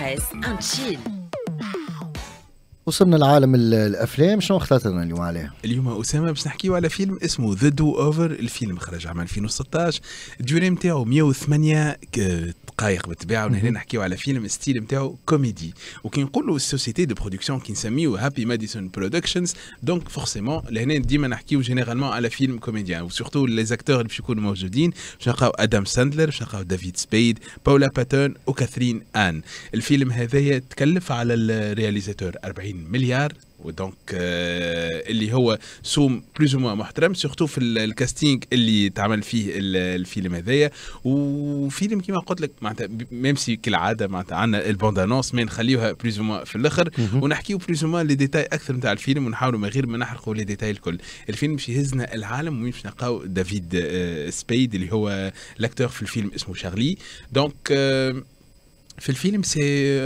بريس ان تشيل وصلنا لعالم الافلام شنو اخترت اليوم عليه اليوم اسامه باش نحكيو على فيلم اسمه ذا دو اوفر الفيلم خرج عام 2016 الديوري نتاعو 108 دقائق بالطبيعه ونحن نحكيو على فيلم ستيل نتاعو كوميدي وكي نقولوا السوسيتي دو برودكسيون كي نسميو هابي ماديسون برودكشنز دونك فورسيمون لهنا ديما نحكيو جينيرالمون على فيلم كوميديان وسورتو لي زاكتور اللي باش يكونوا موجودين باش نلقاو ادم ساندلر باش نلقاو دافيد سبيد باولا باتون وكاثرين ان الفيلم هذايا تكلف على الرياليزاتور 40 مليار ودونك euh, اللي هو سوم بلوز موا محترم سيرتو في الكاستينغ اللي تعمل فيه الفيلم هذايا وفيلم كيما قلت لك معناتها ميم سي كالعاده معناتها عندنا البوند انونس مي نخليوها بلوز موا في الاخر ونحكيو بلوز موا لي ديتاي اكثر نتاع الفيلم ونحاولوا من غير ما نحرقوا لي ديتاي الكل الفيلم باش يهزنا العالم وين باش نلقاو دافيد آه، سبيد اللي هو لاكتور في الفيلم اسمه شارلي دونك في الفيلم سي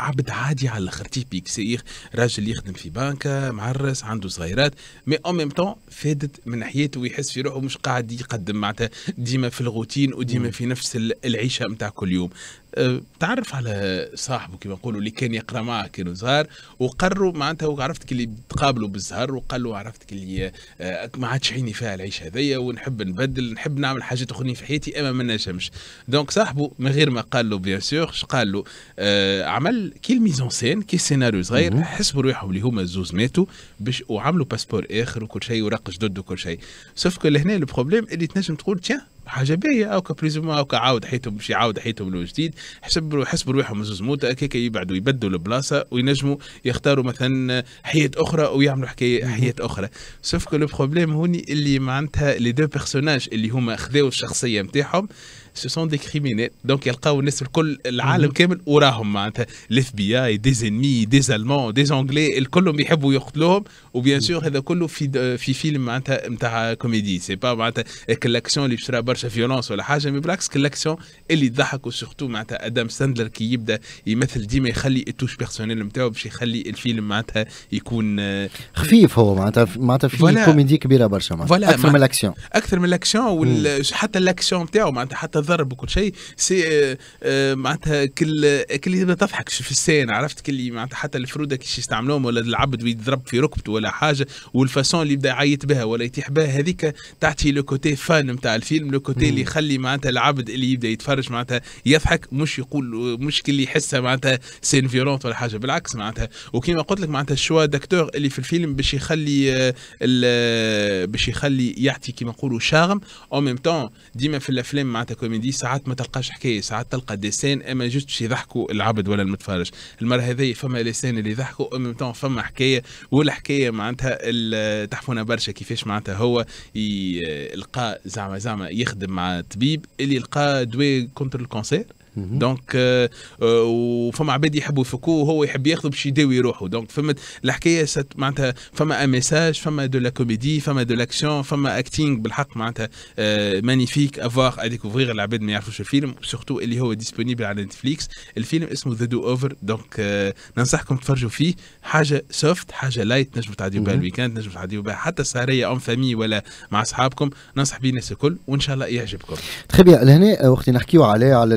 عبد عادي على الاخر تيبيك سي راجل يخدم في بانكا معرس عنده صغيرات مي اون ميم طون فادت من ناحيته ويحس في روحه مش قاعد يقدم معناتها ديما في الغوتين وديما في نفس العيشه نتاع كل يوم أه، تعرف على صاحبه كما نقولوا اللي كان يقرا معاه كانوا زهر وقروا معناتها عرفتك اللي تقابلوا بالزهر وقال له عرفتك اللي أه، ما عادش عيني فيها العيش هذيا ونحب نبدل نحب نعمل حاجات اخرين في حياتي اما ما نجمش دونك صاحبه من غير ما قال له بيان سور قال له أه، عمل كي الميزون سين كي سيناريو صغير حسبوا روحهم اللي هما الزوز ماتوا باش وعملوا باسبور اخر وكل شيء ورق جدد وكل شيء سوف كو لهنا البروبليم اللي تنجم تقول تيان حاجه باهيه او كبريزوما او كعاود حياتهم باش يعاود حياتهم من جديد حسب حسبوا رواحهم زوز موت هكاك يبعدوا يبدلوا البلاصه وينجموا يختاروا مثلا حياه اخرى ويعملوا حكايه حياه اخرى سوف كو لو بروبليم هوني اللي معناتها لي دو بيرسوناج اللي هما خذاو الشخصيه نتاعهم سو سون دي كريمينيل دونك يلقاو الناس الكل العالم كامل وراهم معناتها الاف بي اي دي زينمي دي زالمون دي زونجلي الكلهم يحبوا يقتلوهم وبيان سور هذا كله في في فيلم معناتها نتاع كوميدي سي با معناتها كلاكسيون اللي شرا برشا فيولونس ولا حاجه مي بالعكس كلاكسيون اللي تضحك وسورتو معناتها ادم ساندلر كي يبدا يمثل ديما يخلي التوش بيرسونيل نتاعو باش يخلي الفيلم معناتها يكون آه، خفيف هو معناتها معناتها في كوميدي كبيره برشا معناتها اكثر من الاكسيون اكثر من الاكسيون حتى الاكسيون نتاعو معناتها حتى تضرب وكل شيء سي آه، آه، معناتها كل كل ما تضحك في السين عرفت كل معناتها حتى الفروده كيش يستعملوهم ولا العبد يضرب في ركبته ولا حاجه والفاسون اللي يبدا يعيط بها ولا يتيح بها هذيك تعطي لو كوتي فان نتاع الفيلم لو كوتي اللي يخلي معناتها العبد اللي يبدا يتفرج معناتها يضحك مش يقول مش كل اللي يحسها معناتها سين فيرونت ولا حاجه بالعكس معناتها وكيما قلت لك معناتها الشوا داكتور اللي في الفيلم باش يخلي آه، باش يخلي يعطي كيما نقولوا شاغم او ميم تون ديما في الافلام معناتها من دي ساعات ما تلقاش حكايه ساعات تلقى ديسين اما جوست يضحكوا العبد ولا المتفرج المره هذه فما ليسين اللي يضحكوا اما فما حكايه والحكايه معناتها تحفونا برشا كيفاش معناتها هو يلقى زعما زعما يخدم مع طبيب اللي يلقى دواء كونتر الكونسير دونك وفما euh, euh, عباد يحبوا يفكوه وهو يحب ياخذوا باش يداوي روحه دونك فهمت الحكايه معناتها فما ان ميساج فما دو لا كوميدي فما دو لاكسيون فما اكتينغ بالحق معناتها مانيفيك افواغ اديكوفريغ العباد ما يعرفوش الفيلم سورتو اللي هو ديسبونيبل على نتفليكس الفيلم اسمه ذا دو اوفر دونك ننصحكم تفرجوا فيه حاجه سوفت حاجه لايت نجم تعديوا بها الويكاند نجم تعديوا بها حتى السهريه اون فامي ولا مع اصحابكم ننصح به الناس الكل وان شاء الله يعجبكم. تخي بيان لهنا وقت نحكيو عليه على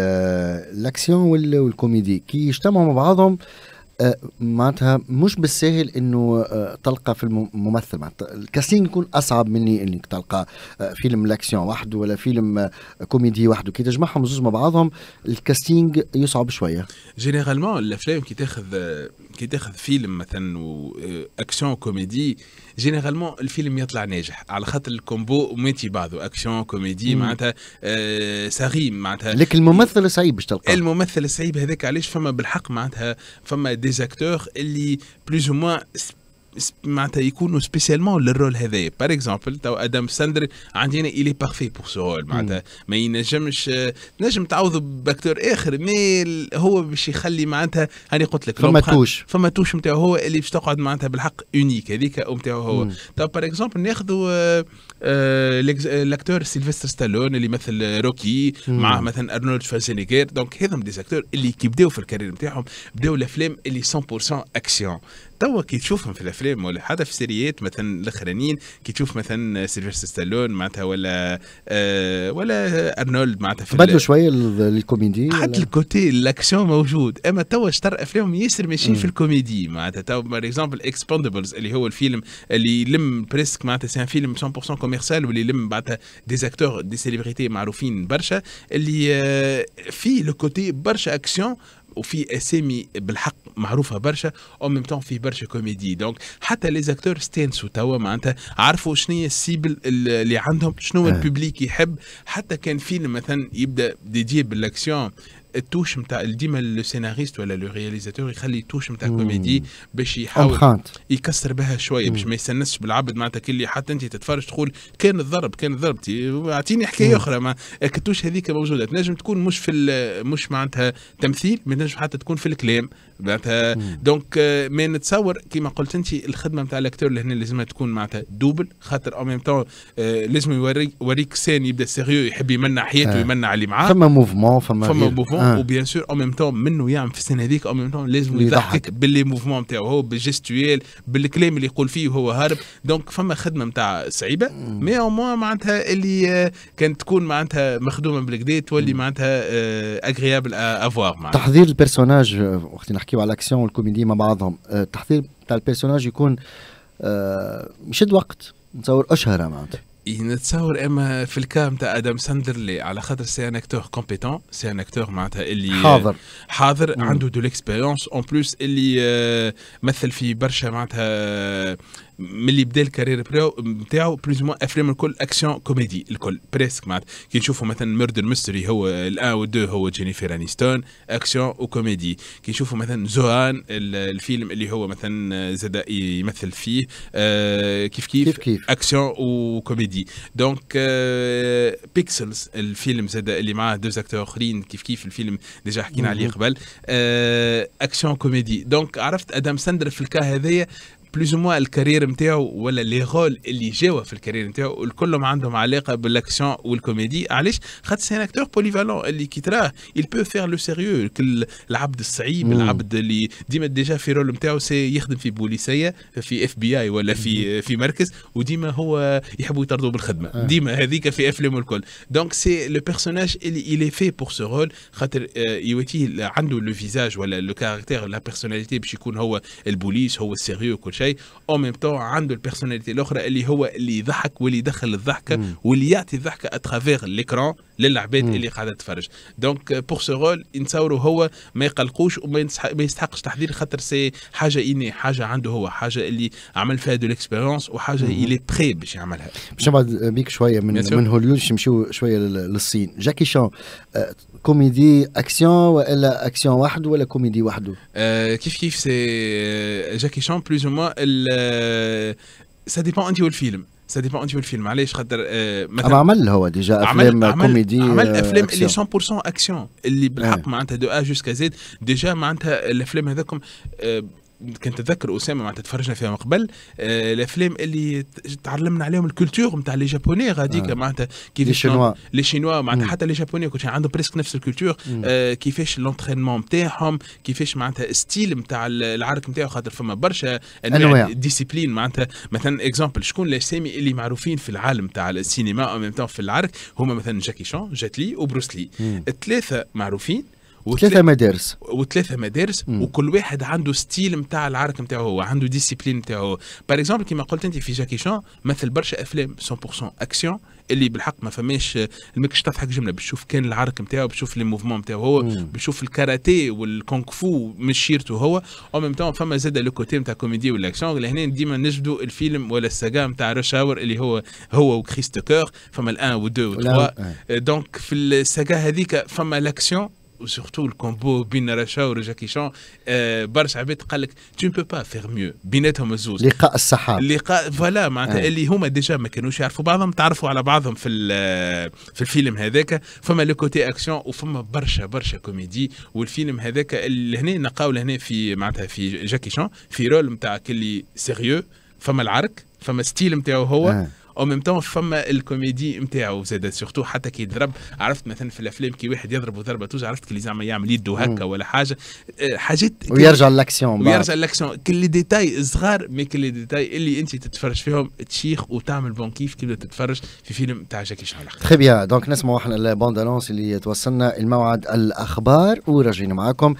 الاكسيون والكوميدي كي يجتمعوا مع بعضهم آه، معناتها مش بالساهل انه آه، تلقى في الممثل معناتها الكاسين يكون اصعب مني انك تلقى آه، فيلم لاكسيون وحده ولا فيلم كوميدي وحده كي تجمعهم زوج مع بعضهم الكاستينج يصعب شويه جينيرالمون الافلام كي تاخذ كي تاخذ فيلم مثلا آه، اكشن كوميدي جينيرالمون الفيلم يطلع ناجح على خاطر الكومبو ميتي بعضو اكشن كوميدي معناتها آه، سغيم معناتها لكن الممثل صعيب باش تلقاه الممثل صعيب هذاك علاش فما بالحق معناتها فما ديزاكتور اللي بلوز او موان معناتها يكونوا سبيسيالمون للرول هذايا باغ اكزومبل تو ادم ساندر عندنا الي بارفي بور سو رول معناتها ما ينجمش نجم تعوضه باكتور اخر مي هو باش يخلي معناتها هاني قلت لك فما توش فما توش نتاعو هو اللي باش تقعد معناتها بالحق اونيك هذيك نتاعو هو تو باغ اكزومبل ناخذوا آه، آه، الاكتور سيلفستر ستالون اللي مثل روكي مع مثلا ارنولد شفارزينيغر دونك هذم دي اكتور اللي كي في الكارير نتاعهم بداو الافلام اللي 100% اكسيون توا كي تشوفهم في الافلام ولا حتى في السيريات مثلا الاخرانيين كي تشوف مثلا سيلفستر ستالون معناتها ولا آه ولا ارنولد معناتها في بدلوا شويه الكوميدي حتى الكوتي الاكسيون موجود اما توا شطر افلامهم ياسر ماشيين في الكوميدي معناتها توا باغ اكزومبل اكسبوندبلز اللي هو الفيلم اللي يلم بريسك معناتها سي فيلم 100% كوميرسال واللي يلم بعدها ديزاكتور دي سيليبريتي معروفين برشا اللي فيه لو كوتي برشا اكسيون وفي اسامي بالحق معروفه برشا او ميم في برشا كوميدي دونك حتى لي زاكتور ستانسوا توا معناتها عرفوا شنو هي السيبل اللي عندهم شنو هو آه. الببليك يحب حتى كان فيلم مثلا يبدا ديدي بالاكسيون التوش نتاع ديما السيناريست ولا لو رياليزاتور يخلي التوش نتاع كوميدي باش يحاول يكسر بها شويه باش ما يستنسش بالعبد معناتها كي حتى انت تتفرج تقول كان الضرب كان الضرب اعطيني حكايه اخرى ما التوش هذيك موجوده تنجم تكون مش في مش معناتها تمثيل ما تنجم حتى تكون في الكلام معناتها دونك آه، ما نتصور كيما قلت انت الخدمه نتاع الاكتور اللي هنا لازمها تكون معناتها دوبل خاطر او ميم تون لازم يوريك سان يبدا سيريو يحب يمنع حياته آه. يمنع اللي معاه فما موفمون فما فما موفمون آه. وبيان سور او ميم تون منه يعمل في السنه هذيك او ميم تون لازم يضحك باللي موفمون نتاعو هو بالجيستويل بالكلام اللي يقول فيه وهو هارب دونك فما خدمه نتاع صعيبه مي او موا معناتها اللي آه، كانت تكون معناتها مخدومه بالكدا تولي معناتها اغريابل آه، افواغ معناتها تحضير البيرسوناج آه، وقت نحكيو على الاكسيون والكوميدي مع بعضهم التحضير نتاع البيرسوناج يكون مشد وقت نتصور اشهر معناتها نتصور اما في الكام تاع ادم ساندر لي على خاطر سي ان اكتور كومبيتون سي ان اكتور معناتها اللي آه، حاضر حاضر مم. عنده دو ليكسبيريونس اون بلوس اللي آه، مثل في برشا معناتها آه، ملي بدا الكارير بتاعو بلوز افلام الكل اكشن كوميدي الكل بريسك معناتها كي نشوفوا مثلا ميردر ميستري هو الان والدو هو جينيفر انيستون اكشن وكوميدي كي نشوفوا مثلا زوان الفيلم اللي هو مثلا زاد يمثل فيه آه كيف, كيف كيف كيف اكشن وكوميدي دونك آه بيكسلز الفيلم زاد اللي معاه دوز اكتور اخرين كيف كيف الفيلم ديجا حكينا عليه قبل آه اكشن كوميدي دونك عرفت ادم ساندر في الكا هذايا بلوز موا الكارير نتاعو ولا لي رول اللي جاوا في الكارير نتاعو الكلهم عندهم علاقه بالاكسيون والكوميدي علاش خاطر سي ان اكتور بوليفالون اللي كي تراه يل بو فير لو سيريو العبد الصعيب العبد اللي ديما ديجا في رول نتاعو سي يخدم في بوليسيه في اف بي اي ولا في في مركز وديما هو يحبوا يطردوا بالخدمه ديما هذيك في افلام الكل دونك سي لو بيرسوناج اللي الي في بور سو رول خاطر يوتي عنده لو فيزاج ولا لو كاركتير لا بيرسوناليتي باش يكون هو البوليس هو السيريو كل شيء او ميم تو عنده البيرسوناليتي الاخرى اللي هو اللي يضحك واللي يدخل الضحكه واللي يعطي الضحكه اترافير ليكرون للعباد اللي قاعده تتفرج دونك بور سو رول نتصوروا هو ما يقلقوش وما يستحقش تحذير خاطر سي حاجه اني حاجه عنده هو حاجه اللي عمل فيها دو ليكسبيرونس وحاجه اللي بري باش يعملها باش نبعد بيك شويه من من هولوش نمشيو شويه للصين جاكي شان كوميدي اكسيون ولا اكسيون وحده ولا كوميدي وحده كيف كيف سي جاكي شان بلوز او سا ديبون انت والفيلم سا ديبون انت والفيلم علاش خاطر مثلا عمل هو ديجا افلام كوميدي عمل افلام اللي 100% اكسيون اللي بالحق معناتها دو ا جوسكا زيد ديجا معناتها الافلام هذاكم آه كنت اتذكر اسامه معناتها تفرجنا فيها من قبل آه الافلام اللي تعلمنا عليهم الكولتور نتاع لي جابوني غاديك آه. معناتها كيفاش لي شينوا لي شينوا معناتها حتى لي جابوني كل عندهم بريسك نفس الكولتور آه كيفاش لونترينمون نتاعهم كيفاش معناتها ستيل نتاع العرك نتاعو خاطر فما برشا انواع ديسيبلين معناتها مثلا اكزامبل شكون الاسامي اللي معروفين في العالم نتاع السينما او في العرك هما مثلا جاكي شون جاتلي وبروسلي الثلاثه معروفين وثلاثه مدارس وثلاثه مدارس مم. وكل واحد عنده ستيل نتاع العرض نتاعو هو عنده ديسيبلين نتاعو هو باغ اكزومبل كيما قلت انت في جاكي شان مثل برشا افلام 100% اكسيون اللي بالحق ما فماش ماكش تضحك جمله بتشوف كان العرك نتاعو بتشوف لي موفمون نتاعو هو بتشوف الكاراتيه والكونغ فو مش شيرته هو او ميم تون فما زاد لو كوتي نتاع كوميدي والاكسيون لهنا ديما نجدو الفيلم ولا الساغا نتاع رشاور اللي هو هو وكريستوكور فما الان ودو و3 دونك في الساغا هذيك فما لاكسيون وسورتو الكومبو بين رشا وجاكي شون آه برشا عباد قال لك تو بو با فيغ ميو بيناتهم الزوز لقاء السحاب لقاء فوالا معناتها اللي هما ديجا ما كانوش يعرفوا بعضهم تعرفوا على بعضهم في في الفيلم هذاك فما لو كوتي اكسيون وفما برشا برشا كوميدي والفيلم هذاك لهنا نلقاو لهنا في معناتها في جاكي شون في رول نتاع كلي سيريو فما العرك فما ستيل نتاعو هو آه. او ميم تون فما الكوميدي نتاعو زاد سورتو حتى كي يضرب عرفت مثلا في الافلام كي واحد يضرب ضربه توجع عرفت كي زعما يعمل يده هكا ولا حاجه أه، حاجات ويرجع للاكسيون ويرجع للاكسيون كل ديتاي صغار مي كل ديتاي اللي انت تتفرج فيهم تشيخ وتعمل بون كيف تبدا تتفرج في فيلم تاع جاكي شان تخي بيان دونك نسمعوا احنا البوندالونس اللي توصلنا الموعد الاخبار وراجعين معاكم